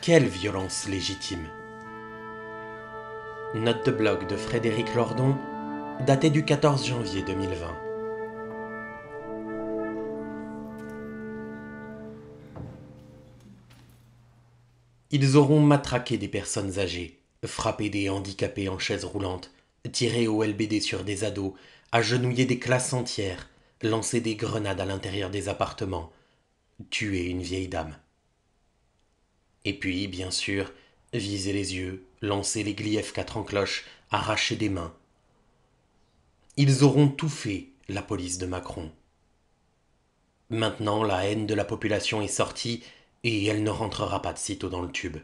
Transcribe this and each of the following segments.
Quelle violence légitime Note de blog de Frédéric Lordon, datée du 14 janvier 2020. Ils auront matraqué des personnes âgées, frappé des handicapés en chaise roulante, tiré au LBD sur des ados, agenouillé des classes entières, lancé des grenades à l'intérieur des appartements, tué une vieille dame. Et puis, bien sûr, viser les yeux, lancer les glyphes quatre en cloche, arracher des mains. Ils auront tout fait, la police de Macron. Maintenant, la haine de la population est sortie et elle ne rentrera pas de sitôt dans le tube.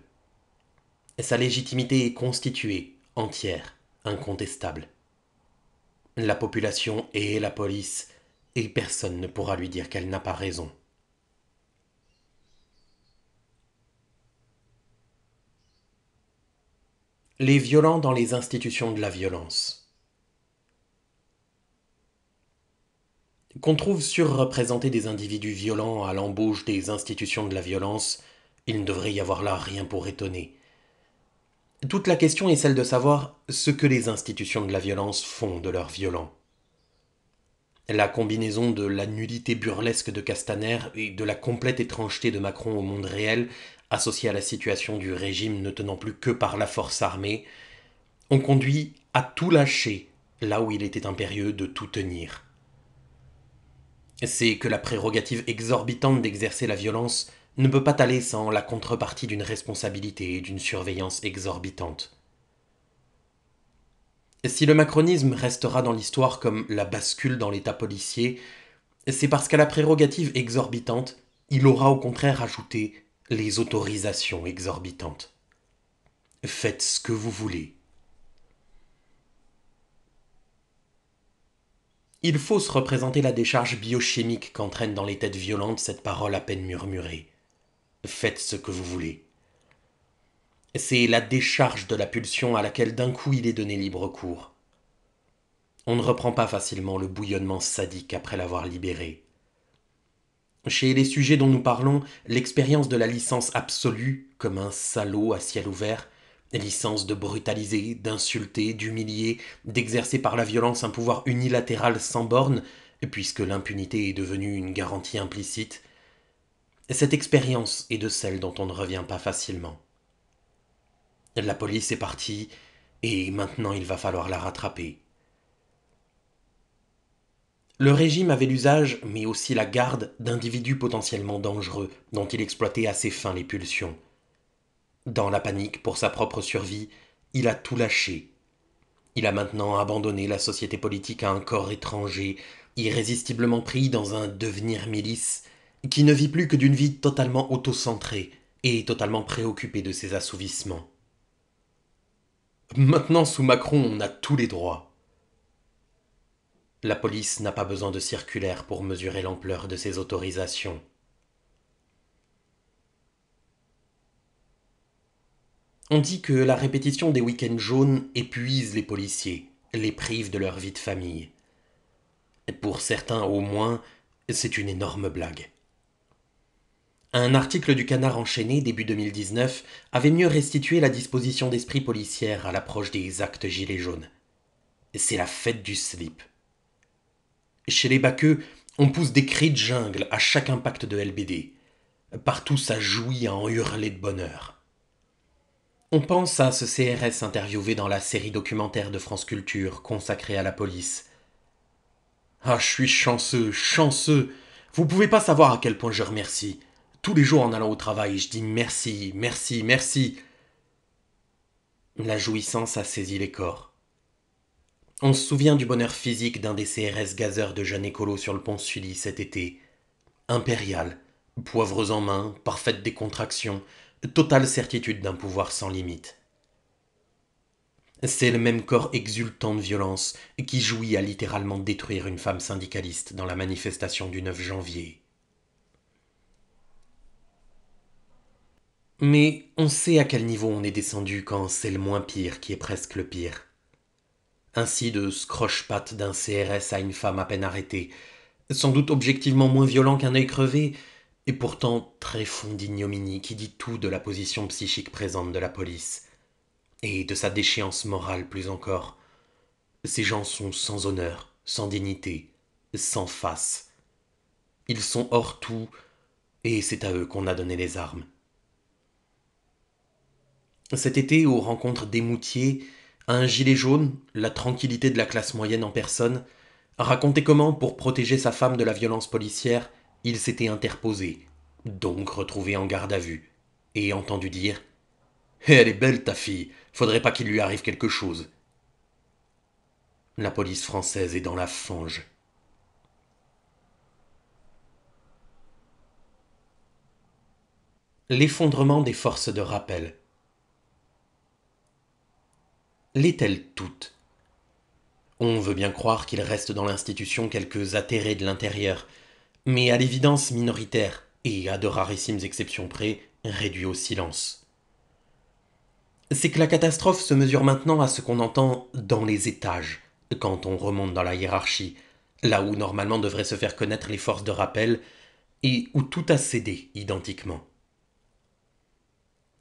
Sa légitimité est constituée, entière, incontestable. La population est la police et personne ne pourra lui dire qu'elle n'a pas raison. Les violents dans les institutions de la violence. Qu'on trouve surreprésentés des individus violents à l'embauche des institutions de la violence, il ne devrait y avoir là rien pour étonner. Toute la question est celle de savoir ce que les institutions de la violence font de leurs violents. La combinaison de la nullité burlesque de Castaner et de la complète étrangeté de Macron au monde réel associé à la situation du régime ne tenant plus que par la force armée, ont conduit à tout lâcher là où il était impérieux de tout tenir. C'est que la prérogative exorbitante d'exercer la violence ne peut pas aller sans la contrepartie d'une responsabilité et d'une surveillance exorbitante. Si le macronisme restera dans l'histoire comme la bascule dans l'état policier, c'est parce qu'à la prérogative exorbitante, il aura au contraire ajouté les autorisations exorbitantes. Faites ce que vous voulez. Il faut se représenter la décharge biochimique qu'entraîne dans les têtes violentes cette parole à peine murmurée. Faites ce que vous voulez. C'est la décharge de la pulsion à laquelle d'un coup il est donné libre cours. On ne reprend pas facilement le bouillonnement sadique après l'avoir libéré. Chez les sujets dont nous parlons, l'expérience de la licence absolue, comme un salaud à ciel ouvert, licence de brutaliser, d'insulter, d'humilier, d'exercer par la violence un pouvoir unilatéral sans borne, puisque l'impunité est devenue une garantie implicite, cette expérience est de celle dont on ne revient pas facilement. La police est partie, et maintenant il va falloir la rattraper. Le régime avait l'usage, mais aussi la garde, d'individus potentiellement dangereux, dont il exploitait à ses fins les pulsions. Dans la panique pour sa propre survie, il a tout lâché. Il a maintenant abandonné la société politique à un corps étranger, irrésistiblement pris dans un devenir milice, qui ne vit plus que d'une vie totalement autocentrée et totalement préoccupée de ses assouvissements. Maintenant, sous Macron, on a tous les droits. La police n'a pas besoin de circulaire pour mesurer l'ampleur de ses autorisations. On dit que la répétition des week-ends jaunes épuise les policiers, les prive de leur vie de famille. Pour certains au moins, c'est une énorme blague. Un article du Canard enchaîné début 2019 avait mieux restitué la disposition d'esprit policière à l'approche des actes gilets jaunes. C'est la fête du slip. Chez les Baqueux, on pousse des cris de jungle à chaque impact de LBD. Partout, ça jouit à en hurler de bonheur. On pense à ce CRS interviewé dans la série documentaire de France Culture consacrée à la police. Ah, je suis chanceux, chanceux. Vous pouvez pas savoir à quel point je remercie. Tous les jours en allant au travail, je dis merci, merci, merci. La jouissance a saisi les corps. On se souvient du bonheur physique d'un des CRS gazeurs de Jeanne Écolo sur le pont Sully cet été. Impérial, poivreuse en main, parfaite décontraction, totale certitude d'un pouvoir sans limite. C'est le même corps exultant de violence qui jouit à littéralement détruire une femme syndicaliste dans la manifestation du 9 janvier. Mais on sait à quel niveau on est descendu quand c'est le moins pire qui est presque le pire ainsi de scroche-pattes d'un CRS à une femme à peine arrêtée, sans doute objectivement moins violent qu'un œil crevé, et pourtant très fond d'ignominie qui dit tout de la position psychique présente de la police, et de sa déchéance morale plus encore. Ces gens sont sans honneur, sans dignité, sans face. Ils sont hors tout, et c'est à eux qu'on a donné les armes. Cet été, aux rencontres moutiers... Un gilet jaune, la tranquillité de la classe moyenne en personne, racontait comment, pour protéger sa femme de la violence policière, il s'était interposé, donc retrouvé en garde à vue, et entendu dire eh, Elle est belle ta fille, faudrait pas qu'il lui arrive quelque chose. La police française est dans la fange. L'effondrement des forces de rappel l'est-elle toute On veut bien croire qu'il reste dans l'institution quelques atterrés de l'intérieur, mais à l'évidence minoritaire et à de rarissimes exceptions près, réduits au silence. C'est que la catastrophe se mesure maintenant à ce qu'on entend dans les étages, quand on remonte dans la hiérarchie, là où normalement devraient se faire connaître les forces de rappel, et où tout a cédé identiquement.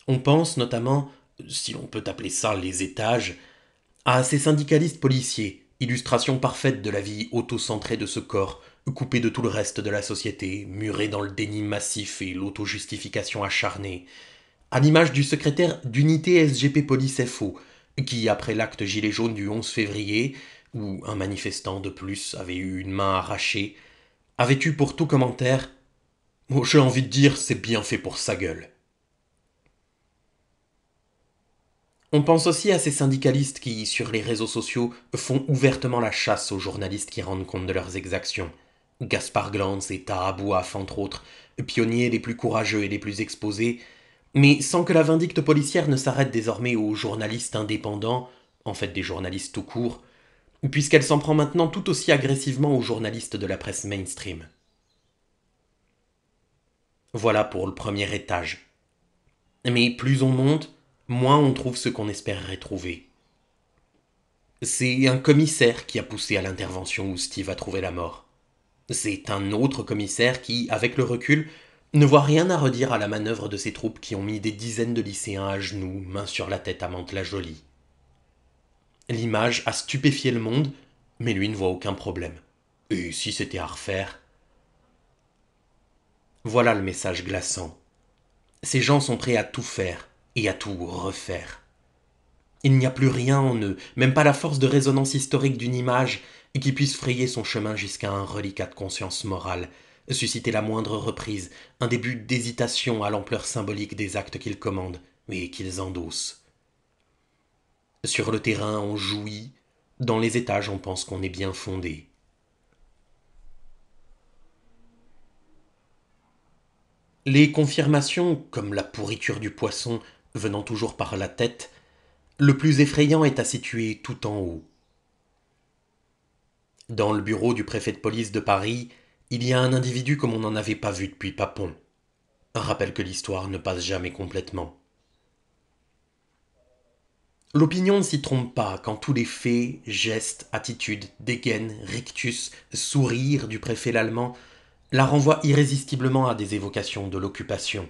On pense notamment si l'on peut appeler ça les étages, à ces syndicalistes policiers, illustration parfaite de la vie auto-centrée de ce corps, coupé de tout le reste de la société, muré dans le déni massif et l'auto-justification acharnée, à l'image du secrétaire d'unité SGP Police FO, qui, après l'acte gilet jaune du 11 février, où un manifestant de plus avait eu une main arrachée, avait eu pour tout commentaire J'ai envie de dire, c'est bien fait pour sa gueule. On pense aussi à ces syndicalistes qui, sur les réseaux sociaux, font ouvertement la chasse aux journalistes qui rendent compte de leurs exactions. Gaspard Glantz et Taha entre autres, pionniers les plus courageux et les plus exposés, mais sans que la vindicte policière ne s'arrête désormais aux journalistes indépendants, en fait des journalistes tout court, puisqu'elle s'en prend maintenant tout aussi agressivement aux journalistes de la presse mainstream. Voilà pour le premier étage. Mais plus on monte, moins on trouve ce qu'on espérerait trouver. C'est un commissaire qui a poussé à l'intervention où Steve a trouvé la mort. C'est un autre commissaire qui, avec le recul, ne voit rien à redire à la manœuvre de ces troupes qui ont mis des dizaines de lycéens à genoux, mains sur la tête à Mante la jolie L'image a stupéfié le monde, mais lui ne voit aucun problème. Et si c'était à refaire Voilà le message glaçant. Ces gens sont prêts à tout faire, et à tout refaire. Il n'y a plus rien en eux, même pas la force de résonance historique d'une image, qui puisse frayer son chemin jusqu'à un reliquat de conscience morale, susciter la moindre reprise, un début d'hésitation à l'ampleur symbolique des actes qu'ils commandent et qu'ils endossent. Sur le terrain, on jouit, dans les étages, on pense qu'on est bien fondé. Les confirmations, comme la pourriture du poisson, venant toujours par la tête, le plus effrayant est à situer tout en haut. Dans le bureau du préfet de police de Paris, il y a un individu comme on n'en avait pas vu depuis Papon. Un rappel que l'histoire ne passe jamais complètement. L'opinion ne s'y trompe pas quand tous les faits, gestes, attitudes, dégaines, rictus, sourires du préfet l'allemand la renvoient irrésistiblement à des évocations de l'occupation,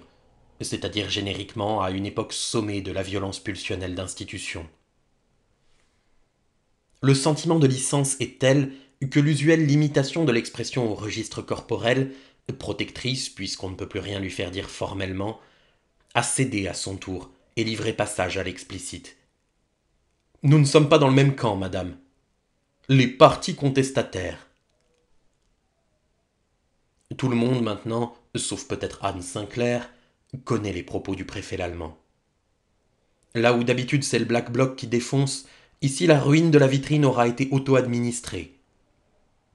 c'est-à-dire génériquement à une époque sommée de la violence pulsionnelle d'institutions. Le sentiment de licence est tel que l'usuelle limitation de l'expression au registre corporel, protectrice puisqu'on ne peut plus rien lui faire dire formellement, a cédé à son tour et livré passage à l'explicite. Nous ne sommes pas dans le même camp, madame. Les partis contestataires. Tout le monde maintenant, sauf peut-être Anne Sinclair, connaît les propos du préfet l'allemand. Là où d'habitude c'est le Black Bloc qui défonce, ici la ruine de la vitrine aura été auto-administrée.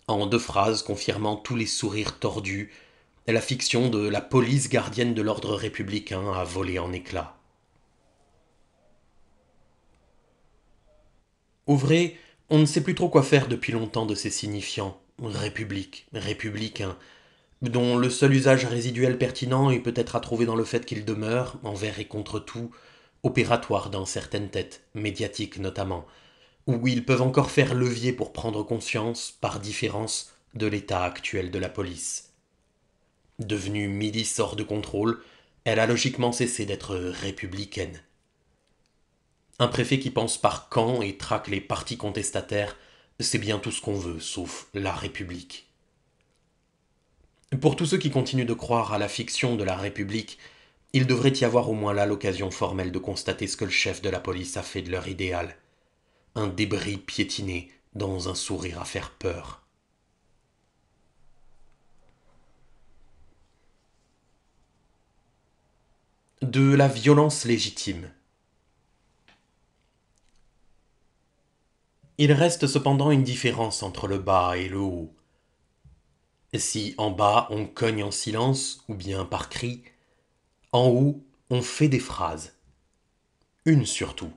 En deux phrases confirmant tous les sourires tordus, la fiction de la police gardienne de l'ordre républicain a volé en éclats. Au vrai, on ne sait plus trop quoi faire depuis longtemps de ces signifiants. République, républicain, dont le seul usage résiduel pertinent est peut-être à trouver dans le fait qu'il demeure, envers et contre tout, opératoire dans certaines têtes, médiatiques notamment, où ils peuvent encore faire levier pour prendre conscience, par différence, de l'état actuel de la police. Devenue milice hors de contrôle, elle a logiquement cessé d'être républicaine. Un préfet qui pense par camp et traque les partis contestataires, c'est bien tout ce qu'on veut, sauf la République. Pour tous ceux qui continuent de croire à la fiction de la République, il devrait y avoir au moins là l'occasion formelle de constater ce que le chef de la police a fait de leur idéal. Un débris piétiné dans un sourire à faire peur. De la violence légitime. Il reste cependant une différence entre le bas et le haut. Si en bas on cogne en silence ou bien par cri, en haut on fait des phrases. Une surtout.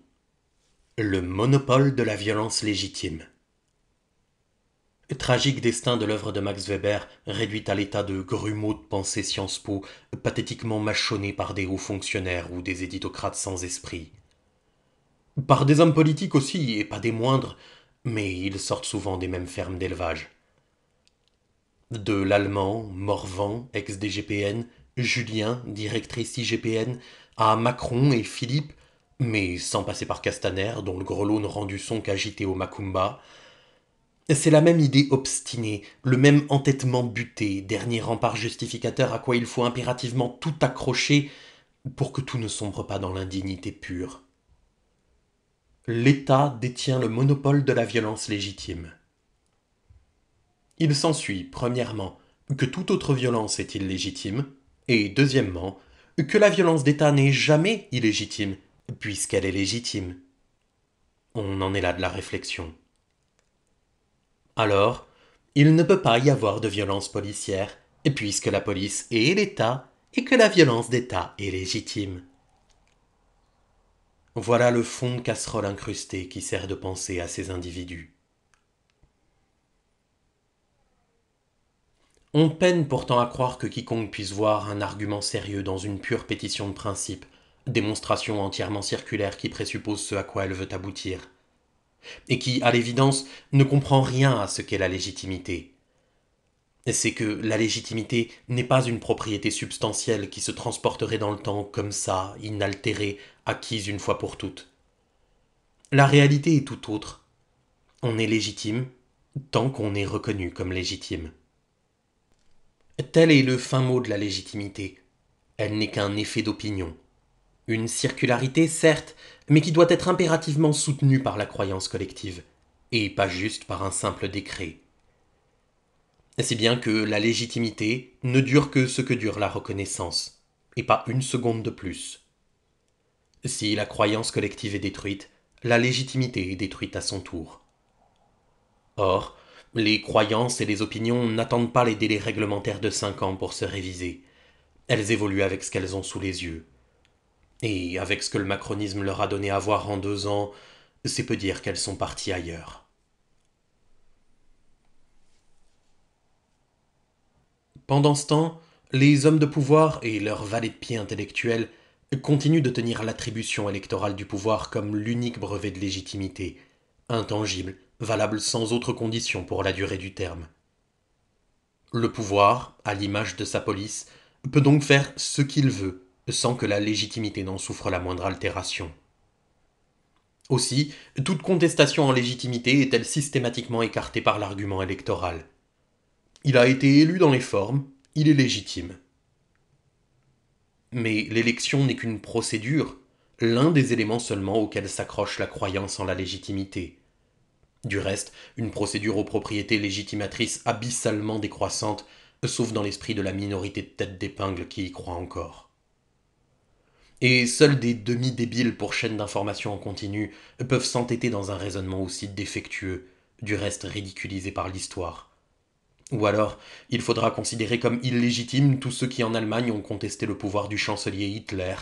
Le monopole de la violence légitime. Tragique destin de l'œuvre de Max Weber, réduite à l'état de grumeau de pensée Sciences Po, pathétiquement mâchonné par des hauts fonctionnaires ou des éditocrates sans esprit. Par des hommes politiques aussi, et pas des moindres, mais ils sortent souvent des mêmes fermes d'élevage de l'allemand, Morvan, ex-DGPN, Julien, directrice IGPN, à Macron et Philippe, mais sans passer par Castaner, dont le grelot ne rend du son qu'agité au Macumba. C'est la même idée obstinée, le même entêtement buté, dernier rempart justificateur à quoi il faut impérativement tout accrocher pour que tout ne sombre pas dans l'indignité pure. L'État détient le monopole de la violence légitime. Il s'ensuit, premièrement, que toute autre violence est illégitime, et deuxièmement, que la violence d'État n'est jamais illégitime, puisqu'elle est légitime. On en est là de la réflexion. Alors, il ne peut pas y avoir de violence policière, puisque la police est l'État et que la violence d'État est légitime. Voilà le fond de casserole incrusté qui sert de pensée à ces individus. On peine pourtant à croire que quiconque puisse voir un argument sérieux dans une pure pétition de principe, démonstration entièrement circulaire qui présuppose ce à quoi elle veut aboutir, et qui, à l'évidence, ne comprend rien à ce qu'est la légitimité. C'est que la légitimité n'est pas une propriété substantielle qui se transporterait dans le temps comme ça, inaltérée, acquise une fois pour toutes. La réalité est tout autre. On est légitime tant qu'on est reconnu comme légitime. Tel est le fin mot de la légitimité. Elle n'est qu'un effet d'opinion. Une circularité, certes, mais qui doit être impérativement soutenue par la croyance collective, et pas juste par un simple décret. Si bien que la légitimité ne dure que ce que dure la reconnaissance, et pas une seconde de plus. Si la croyance collective est détruite, la légitimité est détruite à son tour. Or, les croyances et les opinions n'attendent pas les délais réglementaires de cinq ans pour se réviser. Elles évoluent avec ce qu'elles ont sous les yeux. Et avec ce que le macronisme leur a donné à voir en deux ans, c'est peu dire qu'elles sont parties ailleurs. Pendant ce temps, les hommes de pouvoir et leurs valets de pied intellectuels continuent de tenir l'attribution électorale du pouvoir comme l'unique brevet de légitimité, intangible, valable sans autre condition pour la durée du terme. Le pouvoir, à l'image de sa police, peut donc faire ce qu'il veut sans que la légitimité n'en souffre la moindre altération. Aussi, toute contestation en légitimité est-elle systématiquement écartée par l'argument électoral. Il a été élu dans les formes, il est légitime. Mais l'élection n'est qu'une procédure, l'un des éléments seulement auxquels s'accroche la croyance en la légitimité. Du reste, une procédure aux propriétés légitimatrices abyssalement décroissante, sauf dans l'esprit de la minorité de tête d'épingle qui y croit encore. Et seuls des demi-débiles pour chaîne d'information en continu peuvent s'entêter dans un raisonnement aussi défectueux, du reste ridiculisé par l'histoire. Ou alors, il faudra considérer comme illégitime tous ceux qui en Allemagne ont contesté le pouvoir du chancelier Hitler.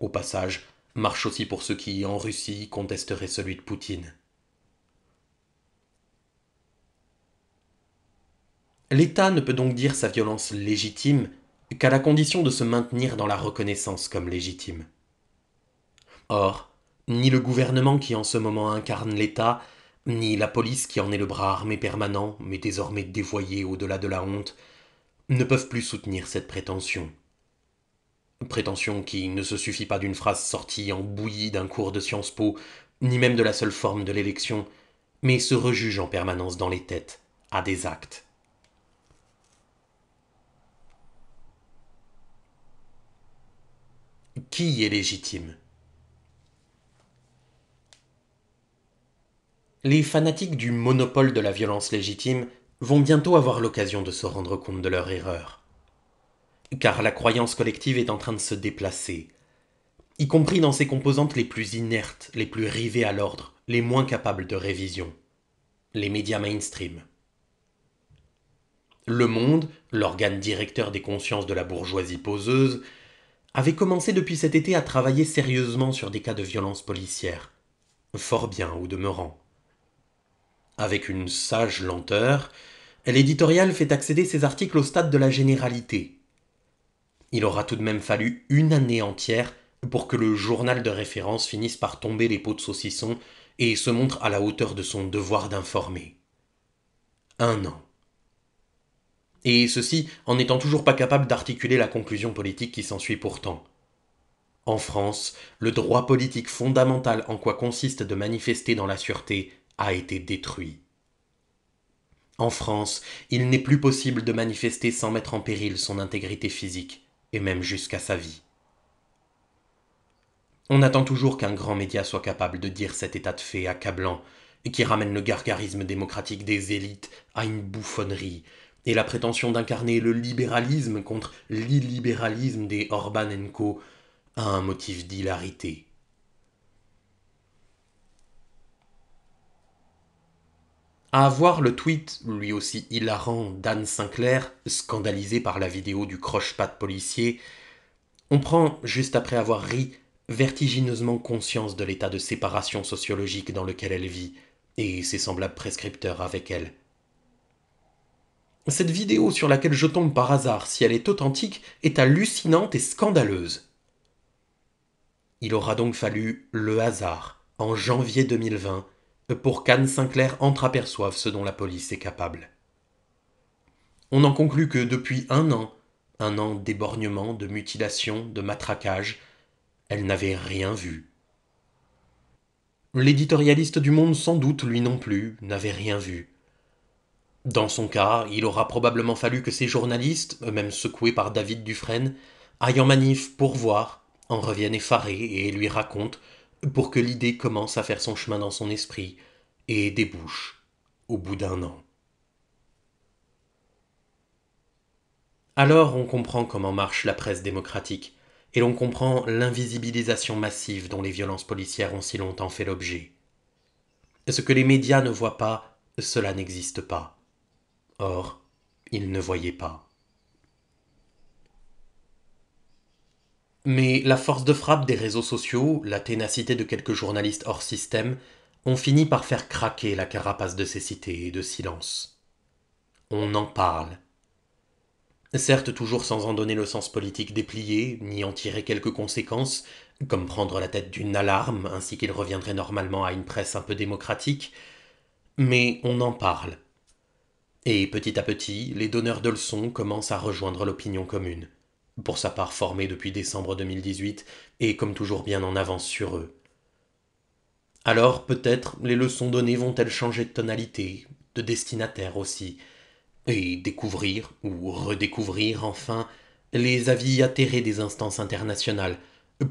Au passage, marche aussi pour ceux qui, en Russie, contesteraient celui de Poutine. L'État ne peut donc dire sa violence légitime qu'à la condition de se maintenir dans la reconnaissance comme légitime. Or, ni le gouvernement qui en ce moment incarne l'État, ni la police qui en est le bras armé permanent, mais désormais dévoyé au-delà de la honte, ne peuvent plus soutenir cette prétention. Prétention qui ne se suffit pas d'une phrase sortie en bouillie d'un cours de Sciences Po, ni même de la seule forme de l'élection, mais se rejuge en permanence dans les têtes, à des actes. qui est légitime Les fanatiques du monopole de la violence légitime vont bientôt avoir l'occasion de se rendre compte de leur erreur. Car la croyance collective est en train de se déplacer, y compris dans ses composantes les plus inertes, les plus rivées à l'ordre, les moins capables de révision, les médias mainstream. Le Monde, l'organe directeur des consciences de la bourgeoisie poseuse, avait commencé depuis cet été à travailler sérieusement sur des cas de violence policière, fort bien au demeurant. Avec une sage lenteur, l'éditorial fait accéder ses articles au stade de la généralité. Il aura tout de même fallu une année entière pour que le journal de référence finisse par tomber les pots de saucisson et se montre à la hauteur de son devoir d'informer. Un an et ceci en n'étant toujours pas capable d'articuler la conclusion politique qui s'ensuit pourtant. En France, le droit politique fondamental en quoi consiste de manifester dans la sûreté a été détruit. En France, il n'est plus possible de manifester sans mettre en péril son intégrité physique, et même jusqu'à sa vie. On attend toujours qu'un grand média soit capable de dire cet état de fait accablant, et qui ramène le gargarisme démocratique des élites à une bouffonnerie, et la prétention d'incarner le libéralisme contre l'illibéralisme des Orban Co a un motif d'hilarité. À voir le tweet, lui aussi hilarant, d'Anne Sinclair, scandalisée par la vidéo du croche de policier, on prend, juste après avoir ri, vertigineusement conscience de l'état de séparation sociologique dans lequel elle vit, et ses semblables prescripteurs avec elle. Cette vidéo sur laquelle je tombe par hasard, si elle est authentique, est hallucinante et scandaleuse. Il aura donc fallu le hasard, en janvier 2020, pour qu'Anne Sinclair entreaperçoive ce dont la police est capable. On en conclut que depuis un an, un an d'éborgnement, de mutilation, de matraquage, elle n'avait rien vu. L'éditorialiste du Monde sans doute, lui non plus, n'avait rien vu. Dans son cas, il aura probablement fallu que ces journalistes, eux-mêmes secoués par David Dufresne, aillent en manif pour voir, en reviennent effarés et lui racontent pour que l'idée commence à faire son chemin dans son esprit et débouche au bout d'un an. Alors on comprend comment marche la presse démocratique, et l'on comprend l'invisibilisation massive dont les violences policières ont si longtemps fait l'objet. Ce que les médias ne voient pas, cela n'existe pas. Or, il ne voyait pas. Mais la force de frappe des réseaux sociaux, la ténacité de quelques journalistes hors système, ont fini par faire craquer la carapace de cécité et de silence. On en parle. Certes, toujours sans en donner le sens politique déplié, ni en tirer quelques conséquences, comme prendre la tête d'une alarme, ainsi qu'il reviendrait normalement à une presse un peu démocratique, mais on en parle. Et petit à petit, les donneurs de leçons commencent à rejoindre l'opinion commune, pour sa part formée depuis décembre 2018 et comme toujours bien en avance sur eux. Alors peut-être les leçons données vont-elles changer de tonalité, de destinataire aussi, et découvrir ou redécouvrir enfin les avis atterrés des instances internationales,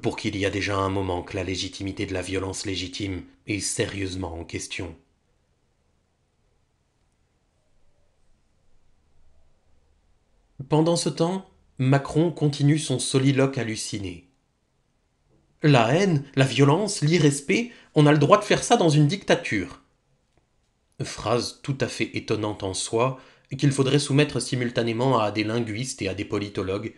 pour qu'il y a déjà un moment que la légitimité de la violence légitime est sérieusement en question. Pendant ce temps, Macron continue son soliloque halluciné. La haine, la violence, l'irrespect, on a le droit de faire ça dans une dictature. Phrase tout à fait étonnante en soi, qu'il faudrait soumettre simultanément à des linguistes et à des politologues,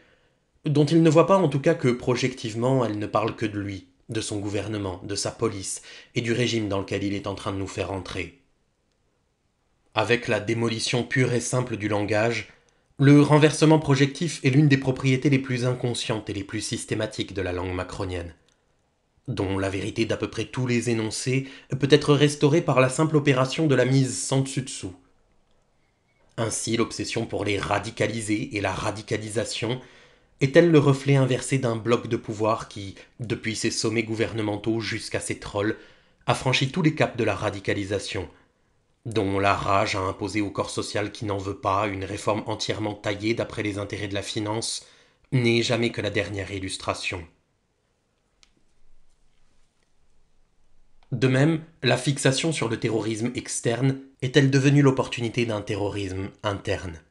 dont il ne voit pas en tout cas que projectivement elle ne parle que de lui, de son gouvernement, de sa police et du régime dans lequel il est en train de nous faire entrer. Avec la démolition pure et simple du langage, le renversement projectif est l'une des propriétés les plus inconscientes et les plus systématiques de la langue macronienne, dont la vérité d'à peu près tous les énoncés peut être restaurée par la simple opération de la mise sans dessus-dessous. Ainsi, l'obsession pour les radicaliser et la radicalisation est-elle le reflet inversé d'un bloc de pouvoir qui, depuis ses sommets gouvernementaux jusqu'à ses trolls, a franchi tous les caps de la radicalisation, dont la rage à imposer au corps social qui n'en veut pas une réforme entièrement taillée d'après les intérêts de la finance, n'est jamais que la dernière illustration. De même, la fixation sur le terrorisme externe est-elle devenue l'opportunité d'un terrorisme interne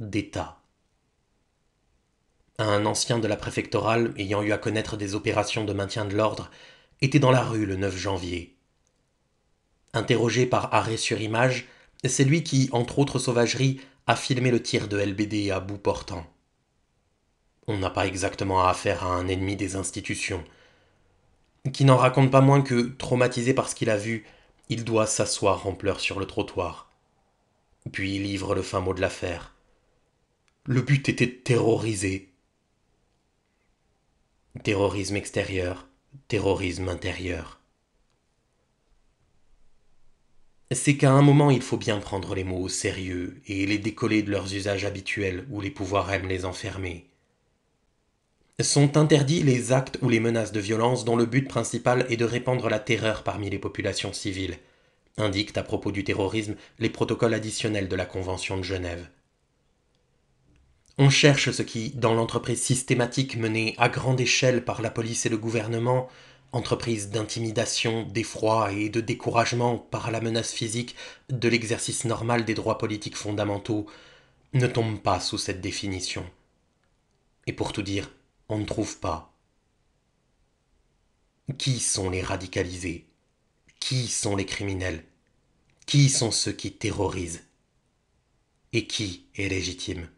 D'État. Un ancien de la préfectorale, ayant eu à connaître des opérations de maintien de l'ordre, était dans la rue le 9 janvier. Interrogé par Arrêt sur Image, c'est lui qui, entre autres sauvageries, a filmé le tir de LBD à bout portant. On n'a pas exactement affaire à un ennemi des institutions, qui n'en raconte pas moins que, traumatisé par ce qu'il a vu, il doit s'asseoir en pleurs sur le trottoir. Puis il livre le fin mot de l'affaire. Le but était de terroriser. Terrorisme extérieur, terrorisme intérieur c'est qu'à un moment il faut bien prendre les mots au sérieux et les décoller de leurs usages habituels où les pouvoirs aiment les enfermer. Sont interdits les actes ou les menaces de violence dont le but principal est de répandre la terreur parmi les populations civiles, indiquent à propos du terrorisme les protocoles additionnels de la Convention de Genève. On cherche ce qui, dans l'entreprise systématique menée à grande échelle par la police et le gouvernement, entreprise d'intimidation, d'effroi et de découragement par la menace physique de l'exercice normal des droits politiques fondamentaux, ne tombe pas sous cette définition. Et pour tout dire, on ne trouve pas. Qui sont les radicalisés Qui sont les criminels Qui sont ceux qui terrorisent Et qui est légitime